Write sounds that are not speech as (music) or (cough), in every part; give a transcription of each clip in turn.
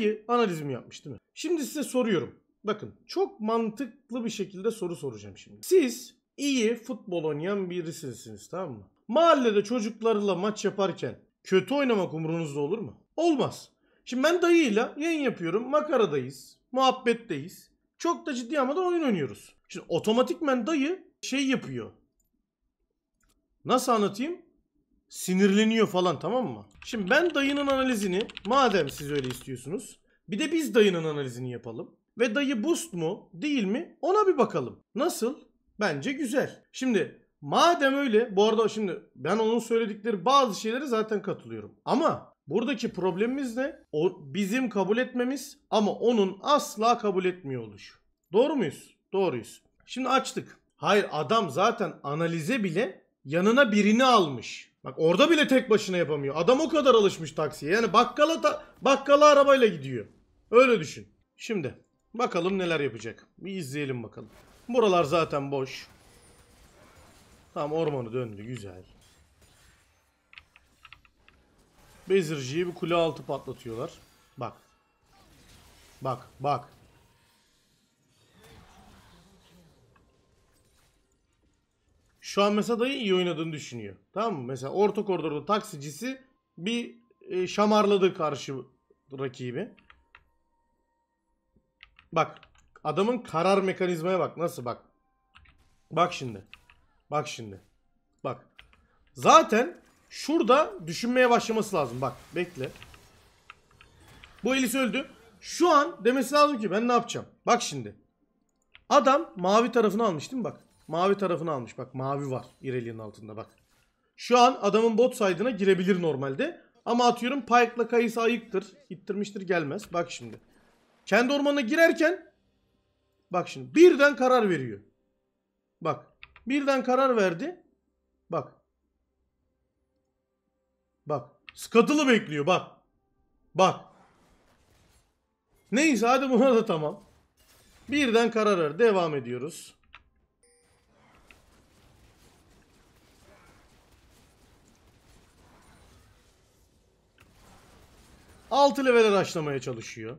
bir analizimi mi? Şimdi size soruyorum. Bakın çok mantıklı bir şekilde soru soracağım şimdi. Siz iyi futbol oynayan birisisiniz tamam mı? Mahallede çocuklarla maç yaparken kötü oynamak umurunuzda olur mu? Olmaz. Şimdi ben dayıyla yayın yapıyorum. Makaradayız. Muhabbetteyiz. Çok da ciddi ama da oyun oynuyoruz. Şimdi otomatikmen dayı şey yapıyor. Nasıl anlatayım? Sinirleniyor falan tamam mı? Şimdi ben dayının analizini madem siz öyle istiyorsunuz bir de biz dayının analizini yapalım. Ve dayı boost mu değil mi ona bir bakalım. Nasıl? Bence güzel. Şimdi madem öyle bu arada şimdi ben onun söyledikleri bazı şeylere zaten katılıyorum. Ama buradaki problemimiz ne? O, bizim kabul etmemiz ama onun asla kabul etmiyor oluşu. Doğru muyuz? Doğruyuz. Şimdi açtık. Hayır adam zaten analize bile yanına birini almış. Bak orada bile tek başına yapamıyor. Adam o kadar alışmış taksiye. Yani bakkala ta bakkala arabayla gidiyor. Öyle düşün. Şimdi bakalım neler yapacak. Bir izleyelim bakalım. Buralar zaten boş. Tamam ormanı döndü güzel. Bezirci'yi bir kule altı patlatıyorlar. Bak. Bak bak. Şu an mesela dayı iyi oynadığını düşünüyor. Tamam mı? Mesela orta koridorda taksicisi bir e, şamarladı karşı rakibi. Bak adamın karar mekanizmaya bak nasıl bak. Bak şimdi. Bak şimdi. Bak. Zaten şurada düşünmeye başlaması lazım. Bak bekle. Bu Elis öldü. Şu an demesi lazım ki ben ne yapacağım. Bak şimdi. Adam mavi tarafını almış değil mi bak. Mavi tarafını almış. Bak mavi var İrelia'nın altında bak. Şu an adamın bot saydığına girebilir normalde. Ama atıyorum Pike'la Kayısı ayıktır. İttirmiştir gelmez. Bak şimdi. Kendi ormanına girerken bak şimdi birden karar veriyor. Bak. Birden karar verdi. Bak. Bak. Skatılı bekliyor bak. Bak. Neyse hadi buna da tamam. Birden karar ver. Devam ediyoruz. 6 level'e raşlamaya çalışıyor.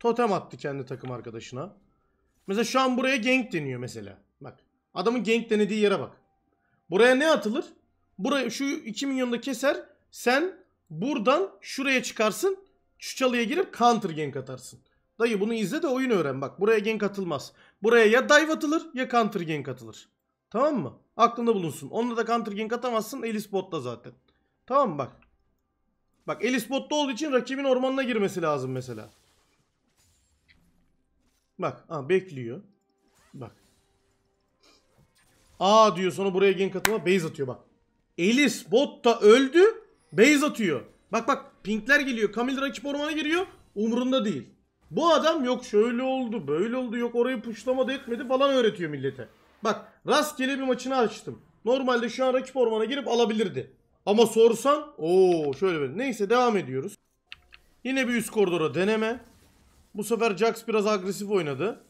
Totem attı kendi takım arkadaşına. Mesela şu an buraya gank deniyor mesela. Bak. Adamın gank denediği yere bak. Buraya ne atılır? Buraya şu 2 milyonu da keser. Sen buradan şuraya çıkarsın. Şu çalıya girip counter gank atarsın. Dayı bunu izle de oyun öğren. Bak buraya gank atılmaz. Buraya ya dive atılır ya counter gank atılır. Tamam mı? Aklında bulunsun. Onunla da counter gank atamazsın. Elis botta zaten. Tamam mı bak. Bak Elis botta olduğu için rakibin ormanına girmesi lazım mesela. Bak ha, bekliyor. Bak. A diyor sonra buraya gen katıma base atıyor bak. Elis botta öldü. Base atıyor. Bak bak pinkler geliyor. Kamil rakip ormana giriyor. Umrunda değil. Bu adam yok şöyle oldu böyle oldu yok orayı puşlamadı etmedi falan öğretiyor millete. Bak rastgele bir maçını açtım. Normalde şu an rakip ormana girip alabilirdi. Ama sorsan ooo şöyle böyle. Neyse devam ediyoruz. Yine bir üst koridora deneme. Bu sefer Jax biraz agresif oynadı.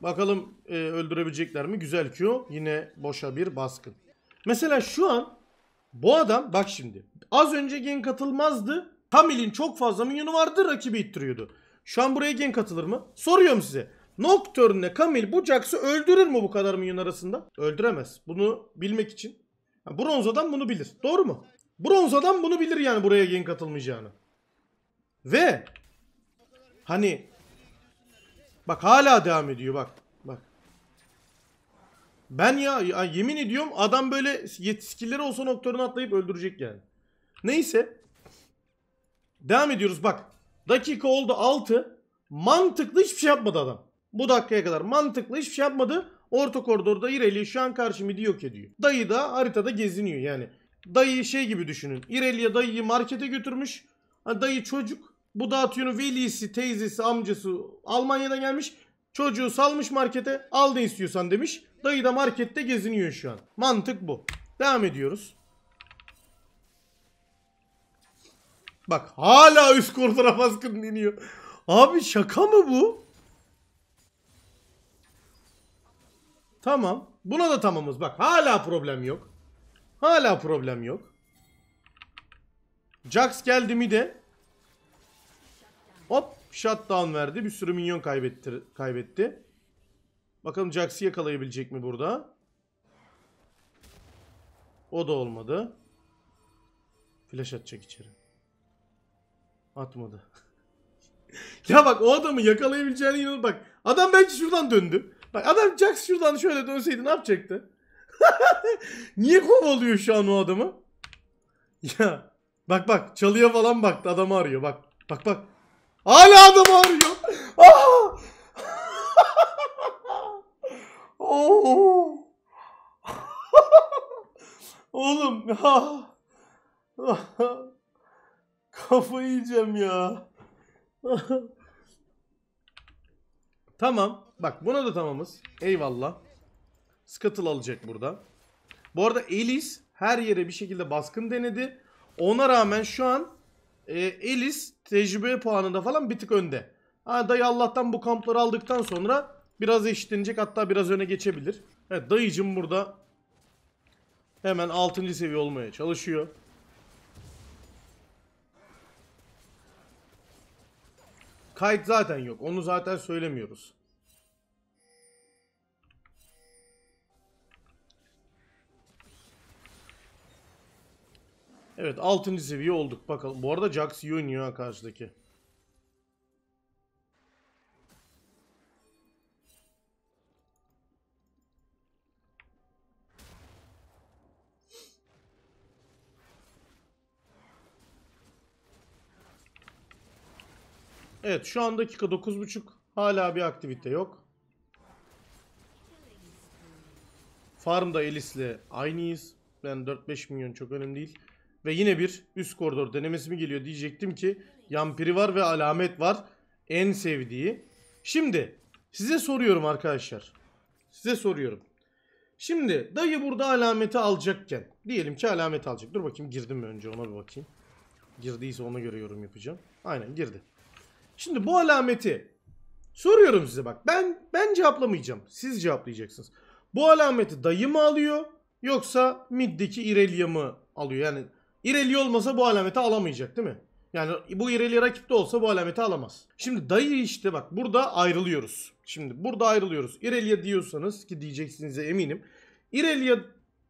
Bakalım e, öldürebilecekler mi? Güzel Q. Yine boşa bir baskın. Mesela şu an bu adam bak şimdi. Az önce gen katılmazdı. Kamil'in çok fazla minyonu vardı rakibi ittiriyordu. Şu an buraya gen katılır mı? Soruyorum size. Nocturne'le Kamil bu Jax'ı öldürür mü bu kadar minyon arasında? Öldüremez. Bunu bilmek için Bronz adam bunu bilir. Doğru mu? Bronz adam bunu bilir yani buraya gen katılmayacağını. Ve hani bak hala devam ediyor bak. Bak. Ben ya, ya yemin ediyorum adam böyle yetkilileri olsa noktalarını atlayıp öldürecek yani. Neyse. Devam ediyoruz bak. Dakika oldu 6. Mantıklı hiçbir şey yapmadı adam. Bu dakikaya kadar mantıklı hiçbir şey yapmadı. Orta koridorda İrelia şu an karşı diyor ki diyor. Dayı da haritada geziniyor yani. Dayı şey gibi düşünün. İrelia dayıyı markete götürmüş. Hani dayı çocuk. Bu da atıyorum velisi, teyzesi, amcası Almanya'dan gelmiş. Çocuğu salmış markete. Al ne istiyorsan demiş. Dayı da markette geziniyor şu an. Mantık bu. Devam ediyoruz. Bak hala üst koridora baskın deniyor. Abi şaka mı bu? Tamam. Buna da tamamız. Bak hala problem yok. Hala problem yok. Jax geldi mi de hop shutdown verdi. Bir sürü minyon kaybetti. kaybetti. Bakalım Jax'i yakalayabilecek mi burada? O da olmadı. Flash atacak içeri. Atmadı. (laughs) ya bak o adamı yakalayabileceğine inanın bak. Adam belki şuradan döndü. Bak adam Jax şuradan şöyle dönseydi ne yapacaktı? (laughs) Niye kovalıyor şu an o adamı? Ya bak bak çalıya falan baktı adamı arıyor bak. Bak bak. Hala adamı arıyor. (laughs) (laughs) Oğlum ha. Kafayı yiyeceğim ya. Tamam. Bak buna da tamamız. Eyvallah. Scuttle alacak burada. Bu arada Elis her yere bir şekilde baskın denedi. Ona rağmen şu an e, Elis tecrübe puanında falan bir tık önde. Ha, dayı Allah'tan bu kampları aldıktan sonra biraz eşitlenecek hatta biraz öne geçebilir. Evet dayıcım burada hemen 6. seviye olmaya çalışıyor. Kayıt zaten yok. Onu zaten söylemiyoruz. Evet 6. seviye olduk. Bakalım. Bu arada Jax iyi oynuyor karşıdaki. Evet şu an dakika 9.30 hala bir aktivite yok. Farm'da Elis'le aynıyız. Yani 4-5 milyon çok önemli değil. Ve yine bir üst koridor denemesi mi geliyor diyecektim ki Yampiri var ve alamet var. En sevdiği. Şimdi size soruyorum arkadaşlar. Size soruyorum. Şimdi dayı burada alameti alacakken diyelim ki alamet alacak. Dur bakayım girdim mi önce ona bir bakayım. Girdiyse ona göre yorum yapacağım. Aynen girdi. Şimdi bu alameti soruyorum size bak. Ben ben cevaplamayacağım. Siz cevaplayacaksınız. Bu alameti dayı mı alıyor yoksa middeki İrelia mı alıyor? Yani İrelia olmasa bu alameti alamayacak değil mi? Yani bu İrelia rakipte olsa bu alameti alamaz. Şimdi dayı işte bak burada ayrılıyoruz. Şimdi burada ayrılıyoruz. İrelia diyorsanız ki diyeceksinize eminim. İrelia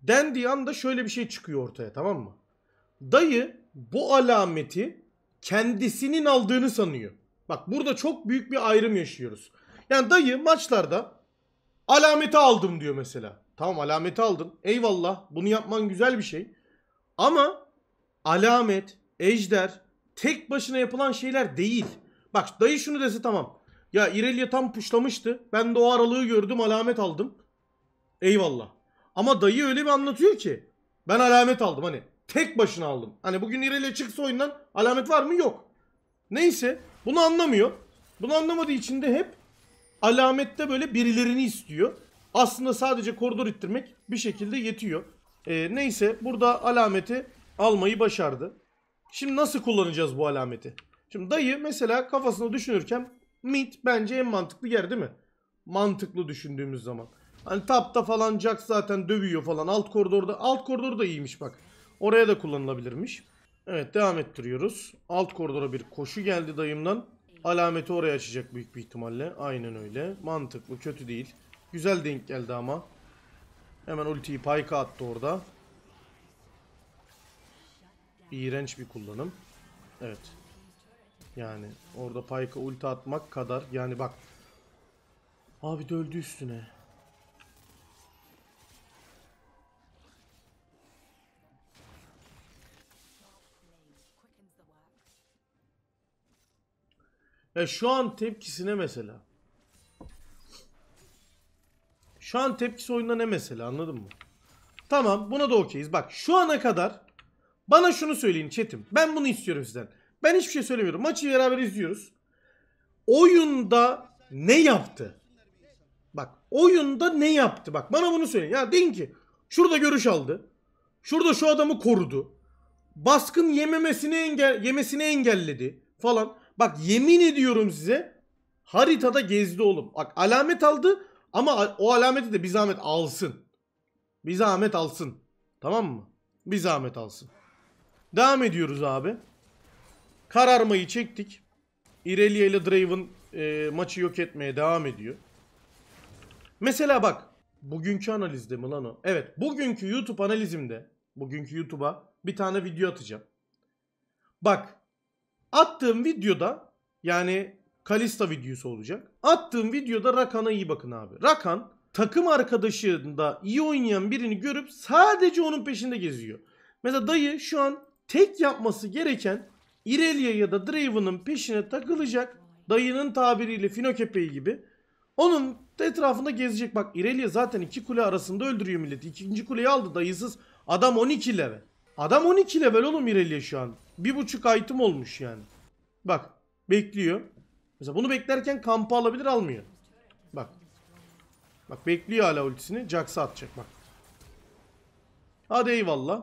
dendiği anda şöyle bir şey çıkıyor ortaya tamam mı? Dayı bu alameti kendisinin aldığını sanıyor. Bak burada çok büyük bir ayrım yaşıyoruz. Yani dayı maçlarda alameti aldım diyor mesela. Tamam alameti aldın. Eyvallah bunu yapman güzel bir şey. Ama alamet, ejder tek başına yapılan şeyler değil. Bak dayı şunu dese tamam. Ya İrelia tam puşlamıştı. Ben de o aralığı gördüm alamet aldım. Eyvallah. Ama dayı öyle bir anlatıyor ki. Ben alamet aldım hani. Tek başına aldım. Hani bugün İrelia çıksa oyundan alamet var mı? Yok. Neyse. Bunu anlamıyor. Bunu anlamadığı için de hep alamette böyle birilerini istiyor. Aslında sadece koridor ittirmek bir şekilde yetiyor. E, neyse burada alameti almayı başardı. Şimdi nasıl kullanacağız bu alameti? Şimdi dayı mesela kafasına düşünürken mid bence en mantıklı yer değil mi? Mantıklı düşündüğümüz zaman. Hani tapta falan Jack zaten dövüyor falan. Alt koridorda alt koridor da iyiymiş bak. Oraya da kullanılabilirmiş. Evet devam ettiriyoruz. Alt koridora bir koşu geldi dayımdan. Alameti oraya açacak büyük bir ihtimalle. Aynen öyle. Mantıklı kötü değil. Güzel denk geldi ama. Hemen ultiyi payka attı orada. İğrenç bir kullanım. Evet. Yani orada payka ulti atmak kadar. Yani bak. Abi döldü öldü üstüne. Ya e, şu an tepkisine mesela. Şu an tepkisi oyunda ne mesela anladın mı? Tamam buna da okeyiz. Bak şu ana kadar bana şunu söyleyin chatim. Ben bunu istiyorum sizden. Ben hiçbir şey söylemiyorum. Maçı beraber izliyoruz. Oyunda ne yaptı? Bak oyunda ne yaptı? Bak bana bunu söyleyin. Ya deyin ki şurada görüş aldı. Şurada şu adamı korudu. Baskın yememesini engel yemesini engelledi falan. Bak yemin ediyorum size haritada gezdi oğlum. Bak alamet aldı ama o alameti de bir zahmet alsın. Bir zahmet alsın. Tamam mı? Bir zahmet alsın. Devam ediyoruz abi. Kararmayı çektik. Irelia ile Draven e, maçı yok etmeye devam ediyor. Mesela bak. Bugünkü analizde mi lan o? Evet. Bugünkü YouTube analizimde. Bugünkü YouTube'a bir tane video atacağım. Bak. Attığım videoda yani Kalista videosu olacak. Attığım videoda Rakan'a iyi bakın abi. Rakan takım arkadaşında iyi oynayan birini görüp sadece onun peşinde geziyor. Mesela dayı şu an tek yapması gereken İrelia ya da Draven'ın peşine takılacak. Dayının tabiriyle Fino kepeği gibi. Onun etrafında gezecek. Bak İrelia zaten iki kule arasında öldürüyor milleti. İkinci kuleyi aldı dayısız. Adam 12 level. Adam 12 level oğlum Irelia şu an. Bir buçuk item olmuş yani. Bak bekliyor. Mesela bunu beklerken kampı alabilir almıyor. Bak. Bak bekliyor hala ultisini. Jax'a atacak bak. Hadi eyvallah.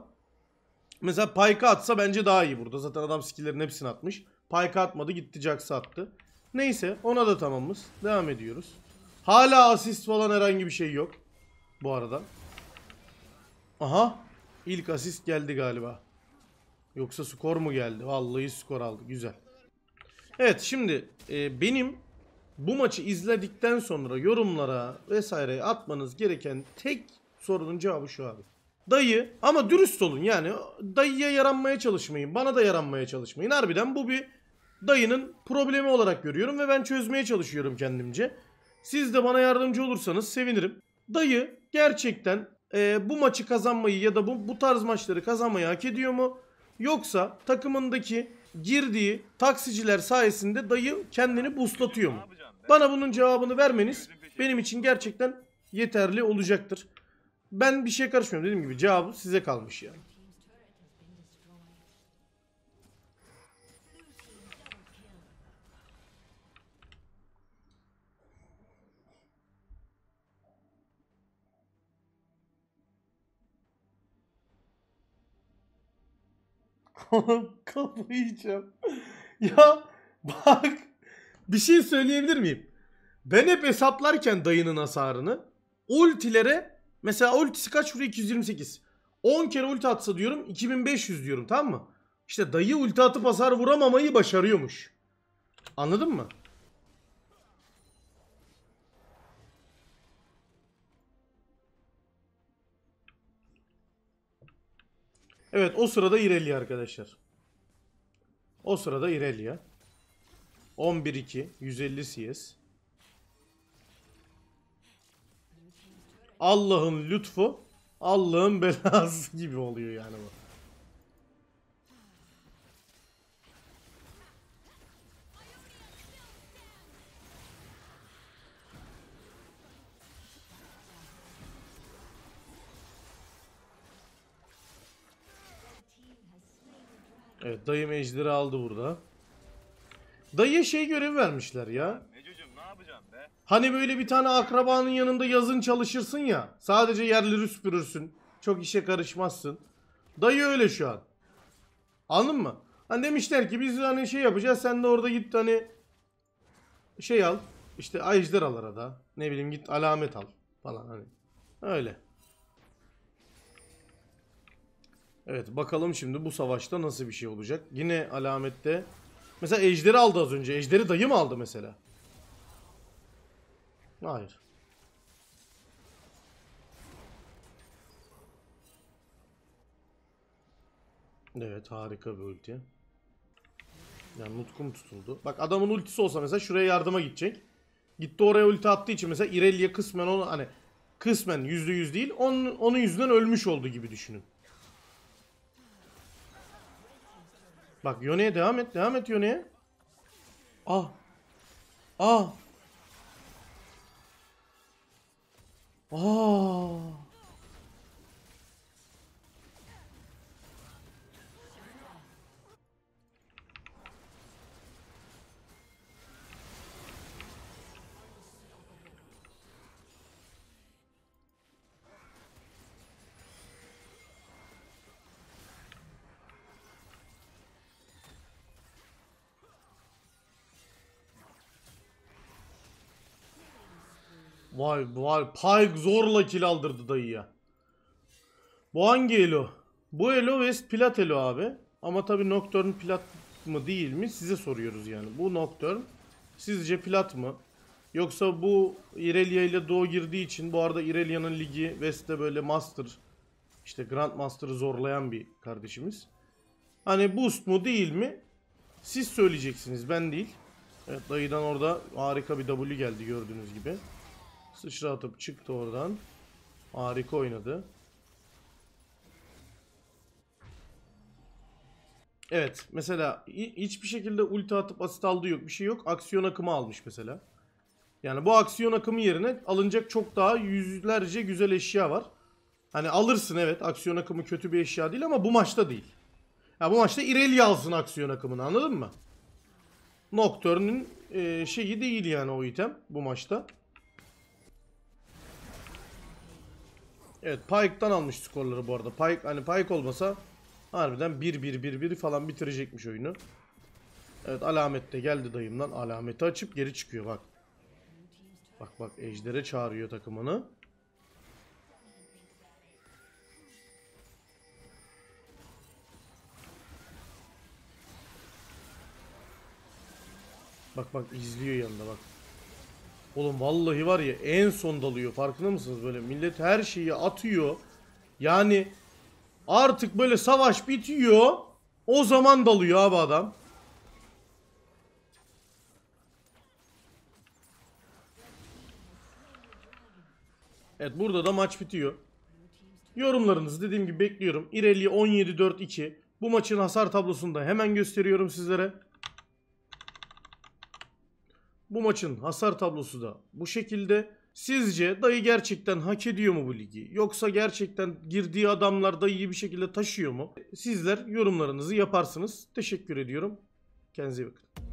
Mesela Pyke'a atsa bence daha iyi burada. Zaten adam skill'lerin hepsini atmış. Pyke'a atmadı gitti Jax'a attı. Neyse ona da tamamız. Devam ediyoruz. Hala asist falan herhangi bir şey yok. Bu arada. Aha. İlk asist geldi galiba. Yoksa skor mu geldi? Vallahi skor aldı. Güzel. Evet şimdi e, benim bu maçı izledikten sonra yorumlara vesaire atmanız gereken tek sorunun cevabı şu abi. Dayı ama dürüst olun yani dayıya yaranmaya çalışmayın bana da yaranmaya çalışmayın. Harbiden bu bir dayının problemi olarak görüyorum ve ben çözmeye çalışıyorum kendimce. Siz de bana yardımcı olursanız sevinirim. Dayı gerçekten e, bu maçı kazanmayı ya da bu, bu tarz maçları kazanmayı hak ediyor mu? Yoksa takımındaki girdiği taksiciler sayesinde dayı kendini buslatıyor mu? Bana bunun cevabını vermeniz benim için gerçekten yeterli olacaktır. Ben bir şey karışmıyorum. Dediğim gibi cevabı size kalmış yani. Kapayacağım. ya bak bir şey söyleyebilir miyim? Ben hep hesaplarken dayının hasarını ultilere mesela ultisi kaç vuruyor 228. 10 kere ulti atsa diyorum 2500 diyorum tamam mı? İşte dayı ulti atıp hasar vuramamayı başarıyormuş. Anladın mı? Evet o sırada İrelia arkadaşlar. O sırada İrelia. 11-2 150 CS. Allah'ın lütfu Allah'ın belası (laughs) gibi oluyor yani bu. Evet dayım ejderi aldı burada. Dayıya şey görev vermişler ya. Mecucum ne yapacaksın be? Hani böyle bir tane akrabanın yanında yazın çalışırsın ya. Sadece yerleri süpürürsün. Çok işe karışmazsın. Dayı öyle şu an. Anladın mı? Hani demişler ki biz hani şey yapacağız. Sen de orada git hani şey al. İşte ejder da. Ne bileyim git alamet al falan hani. Öyle. Evet bakalım şimdi bu savaşta nasıl bir şey olacak. Yine alamette. Mesela ejderi aldı az önce. Ejderi dayı mı aldı mesela? Hayır. Evet harika bir ulti. Yani nutkum tutuldu. Bak adamın ultisi olsa mesela şuraya yardıma gidecek. Gitti oraya ulti attığı için mesela Irelia kısmen onu hani kısmen %100 değil onun, onun yüzünden ölmüş oldu gibi düşünün. Bak Yone'ye devam et. Devam et Yone'ye. Ah. Ah. Ah. Vay vay Pyke zorla kill aldırdı dayıya. Bu hangi elo? Bu elo West Plat elo abi. Ama tabi Nocturne Plat mı değil mi size soruyoruz yani. Bu Nocturne sizce Plat mı? Yoksa bu Irelia ile Doğu girdiği için bu arada Irelia'nın ligi West'te böyle Master işte Grand Master'ı zorlayan bir kardeşimiz. Hani boost mu değil mi? Siz söyleyeceksiniz ben değil. Evet dayıdan orada harika bir W geldi gördüğünüz gibi. Sıçra atıp çıktı oradan. Harika oynadı. Evet mesela hiçbir şekilde ulti atıp asit aldığı yok bir şey yok. Aksiyon akımı almış mesela. Yani bu aksiyon akımı yerine alınacak çok daha yüzlerce güzel eşya var. Hani alırsın evet aksiyon akımı kötü bir eşya değil ama bu maçta değil. Ya bu maçta İrel yazsın aksiyon akımını anladın mı? Nocturne'ün e, şeyi değil yani o item bu maçta. Evet Pike'dan almış skorları bu arada. Pike hani Pike olmasa harbiden 1-1-1-1 falan bitirecekmiş oyunu. Evet alamet de geldi dayımdan. Alameti açıp geri çıkıyor bak. Bak bak Ejder'e çağırıyor takımını. Bak bak izliyor yanında bak. Oğlum vallahi var ya en son dalıyor farkında mısınız böyle millet her şeyi atıyor. Yani artık böyle savaş bitiyor o zaman dalıyor abi adam. Evet burada da maç bitiyor. Yorumlarınızı dediğim gibi bekliyorum. İreli 17-4-2. Bu maçın hasar tablosunu da hemen gösteriyorum sizlere. Bu maçın hasar tablosu da bu şekilde. Sizce dayı gerçekten hak ediyor mu bu ligi? Yoksa gerçekten girdiği adamlar dayıyı bir şekilde taşıyor mu? Sizler yorumlarınızı yaparsınız. Teşekkür ediyorum. Kendinize iyi bakın.